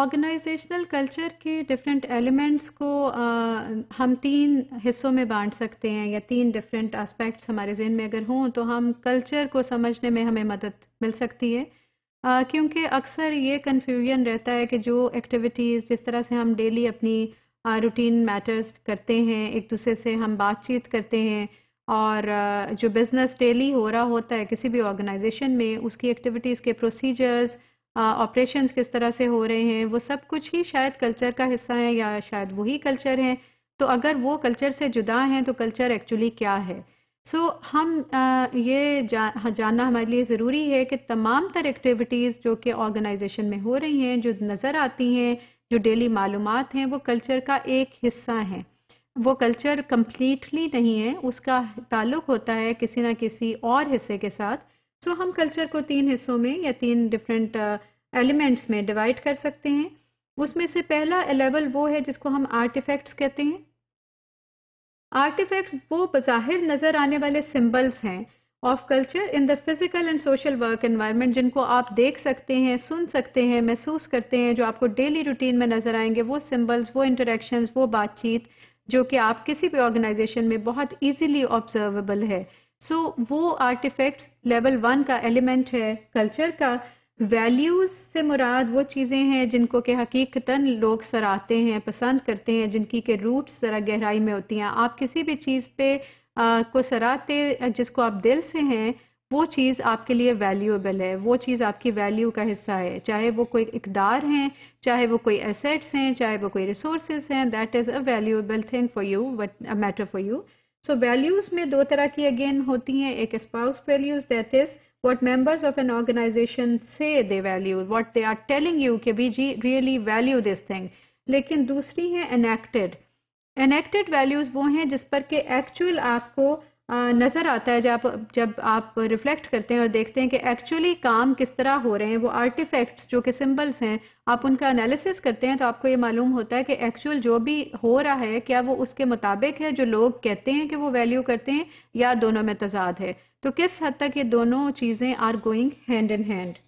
organisational culture के different elements को आ, हम तीन हिस्सों में बांट सकते हैं या तीन डिफरेंट एस्पेक्ट्स हमारे जहन में अगर हों तो हम कल्चर को समझने में हमें मदद मिल सकती है क्योंकि अक्सर ये कन्फ्यूजन रहता है कि जो एक्टिविटीज़ जिस तरह से हम डेली अपनी रूटीन मैटर्स करते हैं एक दूसरे से हम बातचीत करते हैं और आ, जो बिज़नेस डेली हो रहा होता है किसी भी ऑर्गेनाइजेशन में उसकी एक्टिविटीज़ के प्रोसीजर्स ऑपरेशंस किस तरह से हो रहे हैं वो सब कुछ ही शायद कल्चर का हिस्सा है या शायद वही कल्चर है तो अगर वो कल्चर से जुदा हैं तो कल्चर एक्चुअली क्या है सो so, हम आ, ये जा, हाँ, जानना हमारे लिए ज़रूरी है कि तमाम तर एक्टिविटीज़ जो कि ऑर्गेनाइजेशन में हो रही हैं जो नज़र आती हैं जो डेली मालूम हैं वो कल्चर का एक हिस्सा हैं वो कल्चर कम्प्लीटली नहीं है उसका ताल्लुक होता है किसी ना किसी और हिस्से के साथ सो so, हम कल्चर को तीन हिस्सों में या तीन डिफरेंट एलिमेंट्स uh, में डिवाइड कर सकते हैं उसमें से पहला लेवल वो है जिसको हम आर्टिफैक्ट्स कहते हैं आर्टिफैक्ट्स वो बाहिर नज़र आने वाले सिंबल्स हैं of culture in the physical and social work environment जिनको आप देख सकते हैं सुन सकते हैं महसूस करते हैं जो आपको डेली रूटीन में नजर आएंगे वो सिम्बल्स वो इंटरेक्शंस वो बातचीत जो कि आप किसी भी ऑर्गेनाइजेशन में बहुत इजीली ऑब्जर्वेबल है सो so, वो आर्टिफैक्ट लेवल वन का एलिमेंट है कल्चर का वैल्यूज से मुराद वो चीज़ें हैं जिनको कि हकीकतन लोग सराहते हैं पसंद करते हैं जिनकी के रूट्स ज़रा गहराई में होती हैं आप किसी भी चीज़ पे आ, को सराहते जिसको आप दिल से हैं वो चीज़ आपके लिए वैल्यूएबल है वो चीज़ आपकी वैल्यू का हिस्सा है चाहे वो कोई इकदार हैं चाहे वो कोई एसेट्स हैं चाहे वो कोई रिसोर्स हैं that is a valuable thing for you what matter for you so values में दो तरह की अगेन होती हैं एक espoused values that is what members of an organisation say they value what they are telling you के बी जी रियली वैल्यू दिस थिंग लेकिन दूसरी है एनेक्टेड एनेक्टेड वैल्यूज वो हैं जिस पर के एक्चुअल आपको नज़र आता है जब जब आप रिफ्लेक्ट करते हैं और देखते हैं कि एक्चुअली काम किस तरह हो रहे हैं वो आर्टिफैक्ट्स जो कि सिंबल्स हैं आप उनका एनालिसिस करते हैं तो आपको ये मालूम होता है कि एक्चुअल जो भी हो रहा है क्या वो उसके मुताबिक है जो लोग कहते हैं कि वो वैल्यू करते हैं या दोनों में तजाद है तो किस हद तक ये दोनों चीज़ें are going hand in hand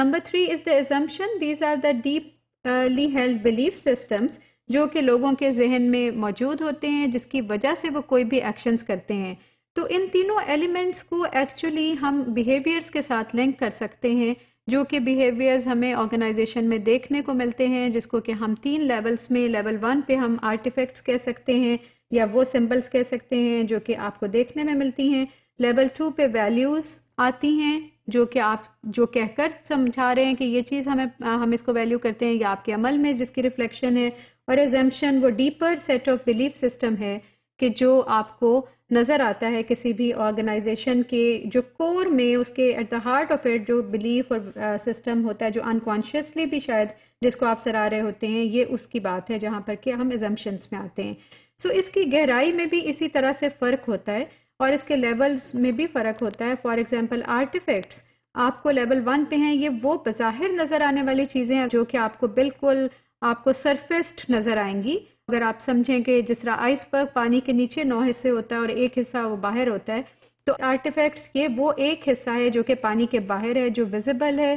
number three is the assumption these are the deeply held belief systems जो कि लोगों के जहन में मौजूद होते हैं जिसकी वजह से वो कोई भी एक्शंस करते हैं तो इन तीनों एलिमेंट्स को एक्चुअली हम बिहेवियर्स के साथ लिंक कर सकते हैं जो कि बिहेवियर्स हमें ऑर्गेनाइजेशन में देखने को मिलते हैं जिसको कि हम तीन लेवल्स में लेवल वन पे हम आर्टिफेक्ट्स कह सकते हैं या वो सिंबल्स कह सकते हैं जो कि आपको देखने में मिलती हैं लेवल टू पे वैल्यूज आती हैं जो कि आप जो कहकर समझा रहे हैं कि ये चीज़ हमें हम इसको वैल्यू करते हैं या आपके अमल में जिसकी रिफ्लेक्शन है और एजम्पन वो deeper set of belief system है कि जो आपको नज़र आता है किसी भी ऑर्गेनाइजेशन के जो कोर में उसके at the heart of it जो बिलीफ और सिस्टम uh, होता है जो अनकॉन्शियसली भी शायद जिसको आप सरा रहे होते हैं ये उसकी बात है जहाँ पर कि हम एजम्पन्स में आते हैं सो so, इसकी गहराई में भी इसी तरह से फ़र्क होता है और इसके लेवल्स में भी फ़र्क होता है फॉर एग्ज़ाम्पल आर्टिफेक्ट्स आपको लेवल वन पे हैं ये वो बाहिर नज़र आने वाली चीज़ें हैं जो कि आपको बिल्कुल आपको सरफेस्ड नजर आएंगी अगर आप समझें कि जिस तरह आइसबर्ग पानी के नीचे नौ हिस्से होता है और एक हिस्सा वो बाहर होता है तो आर्टिफैक्ट्स ये वो एक हिस्सा है जो कि पानी के बाहर है जो विजिबल है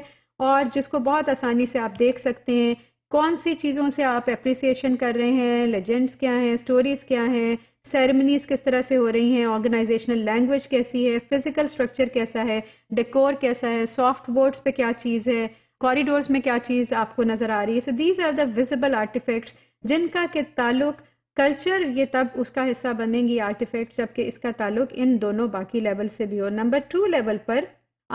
और जिसको बहुत आसानी से आप देख सकते हैं कौन सी चीज़ों से आप अप्रिसिएशन कर रहे हैं लेजेंड्स क्या हैं स्टोरीज क्या हैं सेरेमनीज किस तरह से हो रही हैं ऑर्गेनाइजेशनल लैंग्वेज कैसी है फिजिकल स्ट्रक्चर कैसा है डेकोर कैसा है सॉफ्ट बोर्ड्स पे क्या चीज़ है कॉरिडोर्स में क्या चीज़ आपको नज़र आ रही है so these are the visible artifacts जिनका के ताल्लुक कल्चर ये तब उसका हिस्सा बनेंगी आर्टिफैक्ट जबकि इसका ताल्लुक इन दोनों बाकी लेवल से भी हो नंबर टू लेवल पर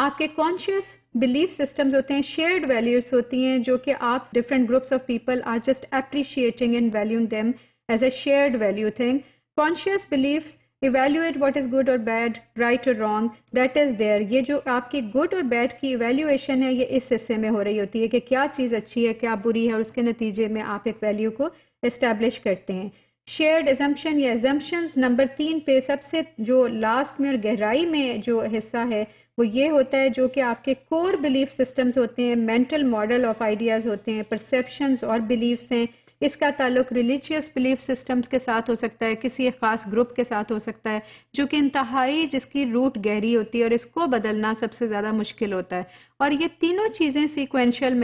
आपके कॉन्शियस बिलीफ सिस्टम्स होते हैं शेयर्ड वैल्यूज होती हैं जो कि आप different groups of people are just appreciating and valuing them as a shared value thing conscious beliefs evaluate what is good और बैड राइट और रॉन्ग दैट इज देयर ये जो आपकी गुड और बैड की इवेल्यूएशन है ये इस हिस्से में हो रही होती है कि क्या चीज़ अच्छी है क्या बुरी है और उसके नतीजे में आप एक वैल्यू को इस्टेब्लिश करते हैं शेयर्ड एजम्पन या एजम्पन नंबर तीन पे सबसे जो लास्ट में और गहराई में जो हिस्सा है वो ये होता है जो कि आपके कोर बिलीफ सिस्टम्स होते हैं मेंटल मॉडल ऑफ आइडियाज़ होते हैं परसेप्शंस और बिलीव्स हैं इसका ताल्लुक रिलीजियस बिलीफ सिस्टम्स के साथ हो सकता है किसी एक ख़ास ग्रुप के साथ हो सकता है जो कि इंतहाई जिसकी रूट गहरी होती है और इसको बदलना सबसे ज़्यादा मुश्किल होता है और ये तीनों चीज़ें सिक्वेंशियल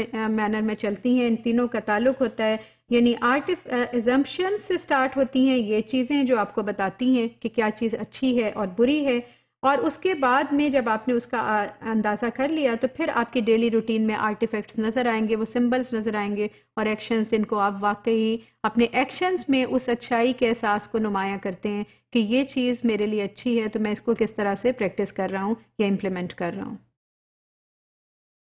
मैनर में चलती हैं इन तीनों का ताल्लुक होता है यानी आर्टिफ एजम्पन से स्टार्ट होती हैं ये चीज़ें जो आपको बताती हैं कि क्या चीज़ अच्छी है और बुरी है और उसके बाद में जब आपने उसका अंदाज़ा कर लिया तो फिर आपकी डेली रूटीन में आर्टिफैक्ट्स नज़र आएंगे वो सिंबल्स नज़र आएंगे और एक्शंस जिनको आप वाकई अपने एक्शंस में उस अच्छाई के एहसास को नुमाया करते हैं कि ये चीज़ मेरे लिए अच्छी है तो मैं इसको किस तरह से प्रैक्टिस कर रहा हूँ या इम्प्लीमेंट कर रहा हूँ